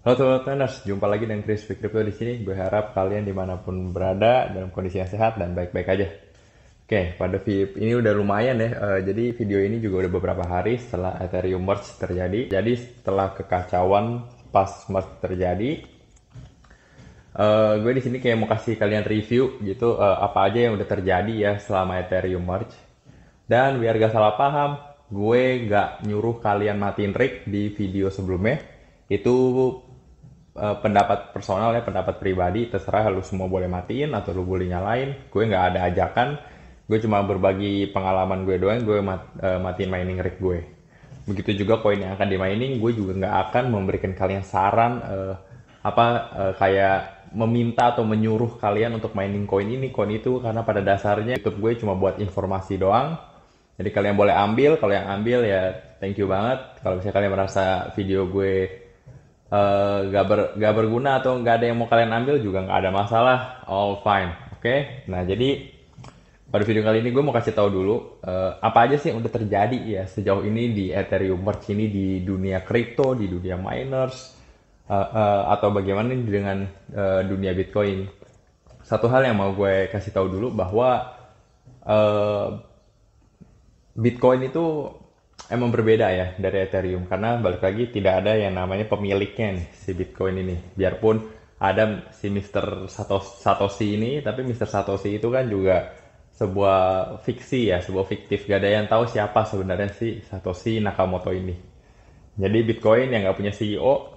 Halo teman-teman, jumpa lagi dengan Chris Crypto di sini. Gue harap kalian dimanapun berada dalam kondisi yang sehat dan baik-baik aja. Oke, pada VIP ini udah lumayan ya. Uh, jadi video ini juga udah beberapa hari setelah Ethereum merge terjadi. Jadi setelah kekacauan pas merge terjadi, uh, gue di sini kayak mau kasih kalian review gitu uh, apa aja yang udah terjadi ya selama Ethereum merge. Dan biar gak salah paham, gue gak nyuruh kalian matiin rig di video sebelumnya. Itu uh, pendapat personal ya pendapat pribadi terserah lu semua boleh matiin atau lu boleh nyalain gue nggak ada ajakan gue cuma berbagi pengalaman gue doang gue mat, uh, matiin mining rig gue begitu juga koin yang akan dimining gue juga nggak akan memberikan kalian saran uh, apa uh, kayak meminta atau menyuruh kalian untuk mining koin ini koin itu karena pada dasarnya YouTube gue cuma buat informasi doang jadi kalian boleh ambil kalau yang ambil ya thank you banget kalau misalnya kalian merasa video gue uh, eh, gak, ber, gak berguna atau nggak ada yang mau kalian ambil juga nggak ada masalah all fine oke okay? nah jadi pada video kali ini gue mau kasih tahu dulu uh, apa aja sih yang udah terjadi ya sejauh ini di Ethereum Merch ini di dunia kripto di dunia miners uh, uh, atau bagaimana dengan uh, dunia Bitcoin satu hal yang mau gue kasih tahu dulu bahwa uh, Bitcoin itu emang berbeda ya dari Ethereum karena balik lagi tidak ada yang namanya pemiliknya nih si Bitcoin ini. Biarpun ada si Mr. Satoshi, ini, tapi Mr. Satoshi itu kan juga sebuah fiksi ya, sebuah fiktif. Gak ada yang tahu siapa sebenarnya si Satoshi Nakamoto ini. Jadi Bitcoin yang gak punya CEO,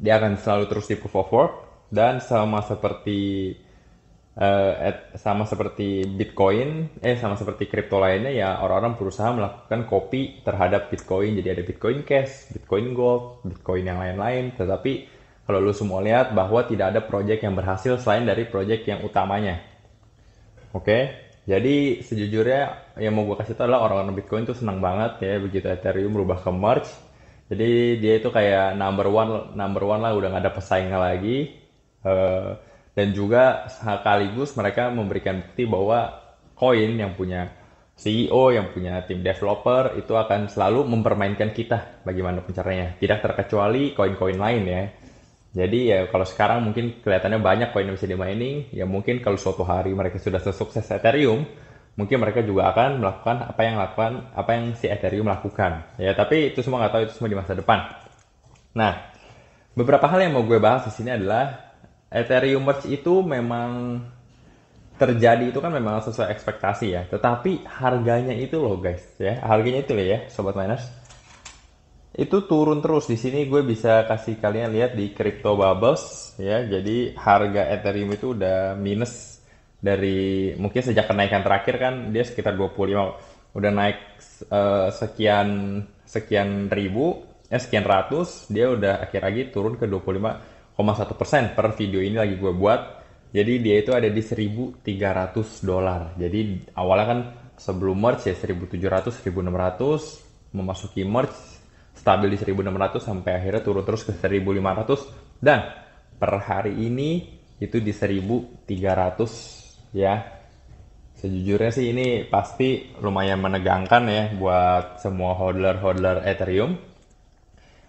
dia akan selalu terus di proof of work dan sama seperti uh, at, sama seperti Bitcoin, eh sama seperti kripto lainnya ya orang-orang berusaha melakukan copy terhadap Bitcoin. Jadi ada Bitcoin Cash, Bitcoin Gold, Bitcoin yang lain-lain. Tetapi kalau lu semua lihat bahwa tidak ada proyek yang berhasil selain dari proyek yang utamanya. Oke, okay? jadi sejujurnya yang mau gue kasih tau adalah orang-orang Bitcoin itu senang banget ya begitu Ethereum berubah ke merge. Jadi dia itu kayak number one, number one lah udah gak ada pesaingnya lagi. Uh, dan juga sekaligus mereka memberikan bukti bahwa koin yang punya CEO yang punya tim developer itu akan selalu mempermainkan kita bagaimana pencaranya tidak terkecuali koin-koin lain ya jadi ya kalau sekarang mungkin kelihatannya banyak koin yang bisa dimainin ya mungkin kalau suatu hari mereka sudah sesukses Ethereum mungkin mereka juga akan melakukan apa yang lakukan apa yang si Ethereum lakukan ya tapi itu semua nggak tahu itu semua di masa depan nah beberapa hal yang mau gue bahas di sini adalah Ethereum Merge itu memang terjadi itu kan memang sesuai ekspektasi ya. Tetapi harganya itu loh guys ya. Harganya itu loh ya sobat miners. Itu turun terus di sini gue bisa kasih kalian lihat di crypto bubbles ya. Jadi harga Ethereum itu udah minus dari mungkin sejak kenaikan terakhir kan dia sekitar 25 udah naik uh, sekian sekian ribu eh sekian ratus dia udah akhir lagi turun ke 25 persen per video ini lagi gue buat. Jadi dia itu ada di 1.300 dolar. Jadi awalnya kan sebelum merge ya 1.700, 1.600, memasuki merge stabil di 1.600 sampai akhirnya turun terus ke 1.500 dan per hari ini itu di 1.300 ya. Sejujurnya sih ini pasti lumayan menegangkan ya buat semua hodler-hodler Ethereum.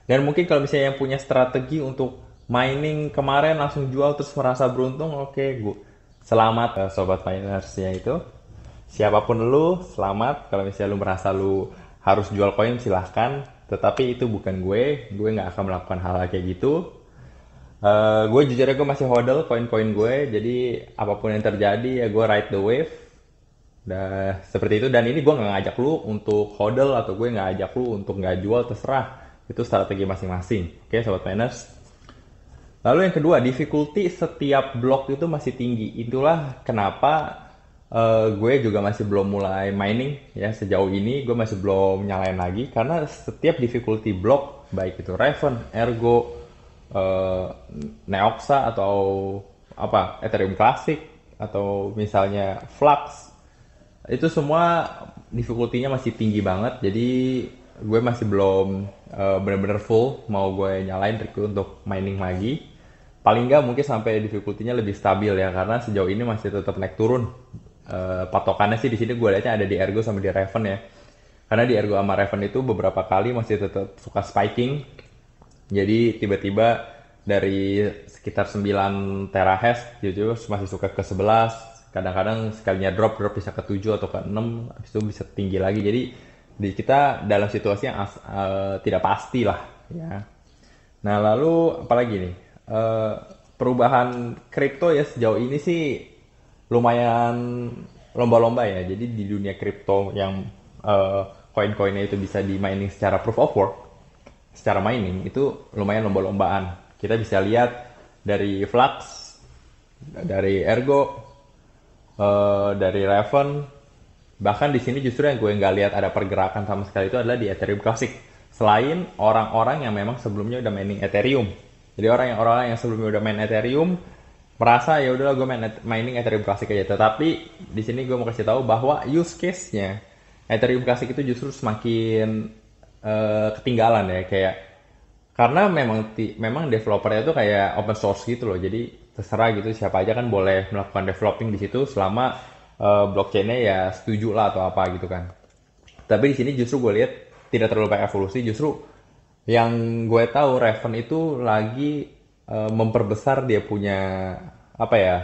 Dan mungkin kalau misalnya yang punya strategi untuk mining kemarin langsung jual terus merasa beruntung oke okay, gue selamat eh, sobat miners ya itu siapapun lu selamat kalau misalnya lu merasa lu harus jual koin silahkan tetapi itu bukan gue gue nggak akan melakukan hal, hal kayak gitu uh, gue jujur gue masih hodl koin-koin gue jadi apapun yang terjadi ya gue ride the wave Nah, seperti itu dan ini gue nggak ngajak lu untuk hodl atau gue nggak ajak lu untuk nggak jual terserah itu strategi masing-masing oke okay, sobat miners Lalu yang kedua, difficulty setiap blok itu masih tinggi. Itulah kenapa uh, gue juga masih belum mulai mining ya sejauh ini gue masih belum nyalain lagi karena setiap difficulty block baik itu Raven, Ergo, uh, Neoxa atau apa Ethereum Classic atau misalnya Flux itu semua difficulty-nya masih tinggi banget jadi gue masih belum uh, eh, benar bener full mau gue nyalain Riku untuk mining lagi paling nggak mungkin sampai difficulty-nya lebih stabil ya karena sejauh ini masih tetap naik turun uh, patokannya sih di sini gue lihatnya ada di Ergo sama di Raven ya karena di Ergo sama Raven itu beberapa kali masih tetap suka spiking jadi tiba-tiba dari sekitar 9 terahes jujur masih suka ke 11 kadang-kadang sekalinya drop drop bisa ke 7 atau ke 6 habis itu bisa tinggi lagi jadi di kita dalam situasi yang as, uh, tidak pasti lah ya nah lalu apalagi nih Eh, perubahan kripto ya sejauh ini sih lumayan lomba-lomba ya. Jadi di dunia kripto yang koin-koinnya eh, itu bisa di mining secara proof of work, secara mining itu lumayan lomba-lombaan. Kita bisa lihat dari Flux, dari Ergo, uh, dari Raven, bahkan di sini justru yang gue nggak lihat ada pergerakan sama sekali itu adalah di Ethereum Classic. Selain orang-orang yang memang sebelumnya udah mining Ethereum, jadi orang yang orang yang sebelumnya udah main Ethereum merasa ya udahlah gue main mining Ethereum Classic aja. Tetapi di sini gue mau kasih tahu bahwa use case-nya Ethereum Classic itu justru semakin uh, ketinggalan ya kayak karena memang memang developernya itu kayak open source gitu loh. Jadi terserah gitu siapa aja kan boleh melakukan developing di situ selama uh, blockchain-nya ya setuju lah atau apa gitu kan. Tapi di sini justru gue lihat tidak terlalu banyak evolusi, justru yang gue tahu Raven itu lagi uh, memperbesar dia punya apa ya?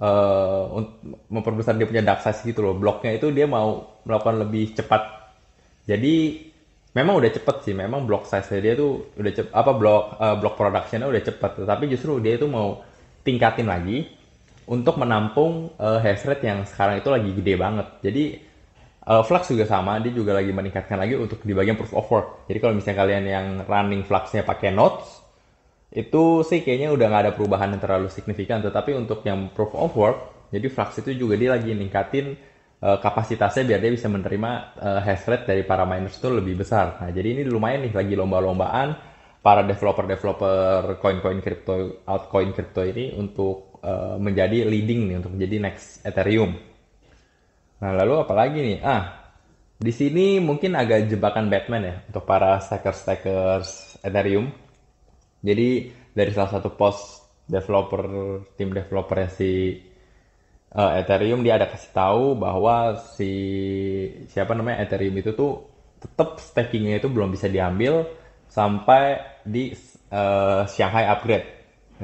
Uh, memperbesar dia punya dark size gitu loh. Bloknya itu dia mau melakukan lebih cepat. Jadi memang udah cepet sih, memang blok size dia tuh udah cepet, apa blok uh, eh, block productionnya udah cepet, tapi justru dia itu mau tingkatin lagi untuk menampung uh, hash rate yang sekarang itu lagi gede banget. Jadi Uh, Flux juga sama, dia juga lagi meningkatkan lagi untuk di bagian proof of work. Jadi kalau misalnya kalian yang running Fluxnya pakai Nodes, itu sih kayaknya udah nggak ada perubahan yang terlalu signifikan. Tetapi untuk yang proof of work, jadi Flux itu juga dia lagi meningkatin uh, eh, kapasitasnya biar dia bisa menerima uh, hash rate dari para miners itu lebih besar. Nah jadi ini lumayan nih lagi lomba-lombaan para developer-developer koin-koin crypto, altcoin crypto ini untuk uh, menjadi leading nih, untuk menjadi next Ethereum. Nah, lalu apa lagi nih? Ah, di sini mungkin agak jebakan Batman ya untuk para stakers-stakers Ethereum. Jadi dari salah satu post developer tim developer yang si uh, Ethereum dia ada kasih tahu bahwa si siapa namanya Ethereum itu tuh tetap stakingnya itu belum bisa diambil sampai di uh, Shanghai upgrade.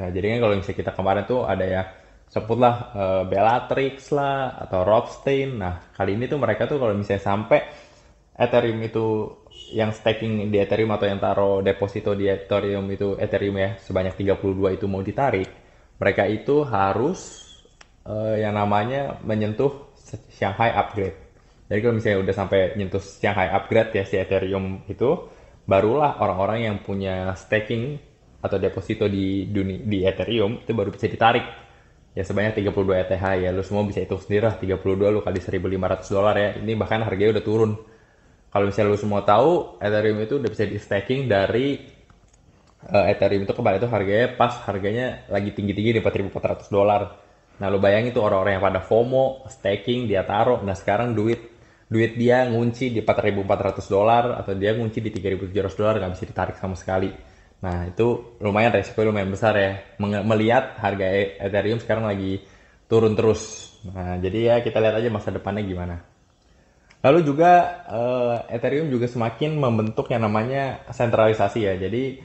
Nah, jadi kan kalau misalnya kita kemarin tuh ada ya sebutlah uh, Bellatrix lah atau Rothstein. Nah, kali ini tuh mereka tuh kalau misalnya sampai Ethereum itu yang staking di Ethereum atau yang taruh deposito di Ethereum itu Ethereum ya sebanyak 32 itu mau ditarik, mereka itu harus uh, yang namanya menyentuh Shanghai upgrade. Jadi kalau misalnya udah sampai nyentuh Shanghai upgrade ya si Ethereum itu, barulah orang-orang yang punya staking atau deposito di dunia di Ethereum itu baru bisa ditarik ya sebanyak 32 ETH ya lu semua bisa hitung sendiri lah 32 lu kali 1500 dolar ya ini bahkan harganya udah turun kalau misalnya lu semua tahu Ethereum itu udah bisa di staking dari uh, Ethereum itu kemarin itu harganya pas harganya lagi tinggi-tinggi di 4400 dolar nah lu bayangin tuh orang-orang yang pada FOMO staking dia taruh nah sekarang duit duit dia ngunci di 4400 dolar atau dia ngunci di 3700 dolar nggak bisa ditarik sama sekali Nah itu lumayan resiko lumayan besar ya melihat harga e-, Ethereum sekarang lagi turun terus. Nah jadi ya kita lihat aja masa depannya gimana. Lalu juga uh, Ethereum juga semakin membentuk yang namanya sentralisasi ya. Jadi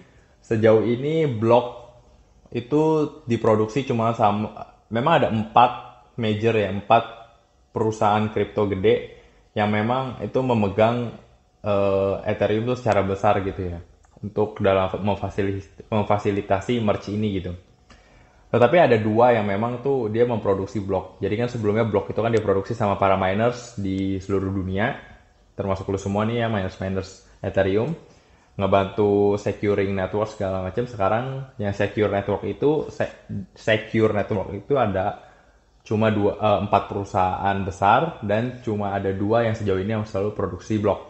sejauh ini blok itu diproduksi cuma sama memang ada empat major ya empat perusahaan kripto gede yang memang itu memegang uh, Ethereum itu secara besar gitu ya untuk dalam memfasilitasi, memfasilitasi merch ini gitu. Tetapi ada dua yang memang tuh dia memproduksi blog. Jadi kan sebelumnya blog itu kan diproduksi sama para miners di seluruh dunia, termasuk lu semua nih ya miners-miners Ethereum, ngebantu securing network segala macam. Sekarang yang secure network itu secure network itu ada cuma dua eh, empat perusahaan besar dan cuma ada dua yang sejauh ini yang selalu produksi blog.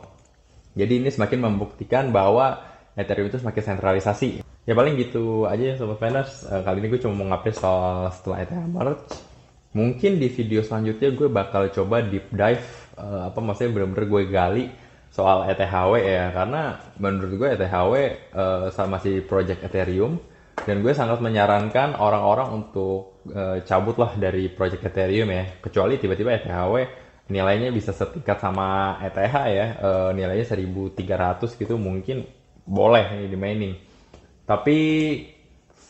Jadi ini semakin membuktikan bahwa Ethereum itu semakin sentralisasi. Ya paling gitu aja ya Sobat Finance. Eh, kali ini gue cuma mau ngapain soal setelah Ethereum Merge. Mungkin di video selanjutnya gue bakal coba deep dive, eh, apa maksudnya bener-bener gue gali soal ETHW ya. Karena menurut gue ETHW uh, eh, sama si project Ethereum. Dan gue sangat menyarankan orang-orang untuk uh, cabut lah dari project Ethereum ya. Kecuali tiba-tiba ETHW nilainya bisa setingkat sama ETH ya, uh, nilainya 1300 gitu mungkin boleh nih dimainin tapi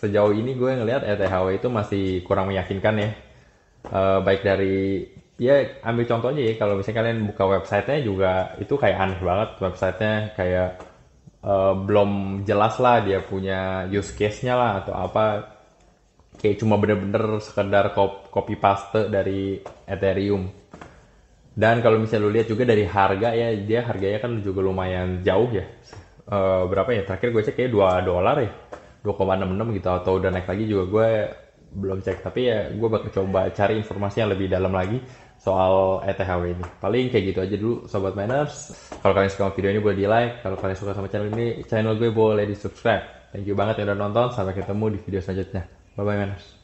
sejauh ini gue ngelihat ETHW itu masih kurang meyakinkan ya uh, baik dari ya ambil contohnya ya kalau misalnya kalian buka websitenya juga itu kayak aneh banget websitenya kayak uh, belum jelas lah dia punya use case-nya lah atau apa kayak cuma bener-bener sekedar copy paste dari Ethereum dan kalau misalnya lu lihat juga dari harga ya dia harganya kan juga lumayan jauh ya Eh, berapa ya terakhir gue cek kayak dua dolar ya dua koma enam enam gitu atau udah naik lagi juga gue belum cek tapi ya gue bakal coba cari informasi yang lebih dalam lagi soal ETHW ini paling kayak gitu aja dulu sobat miners kalau kalian suka video ini boleh di like kalau kalian suka sama channel ini channel gue boleh di subscribe thank you banget yang udah nonton sampai ketemu di video selanjutnya bye bye miners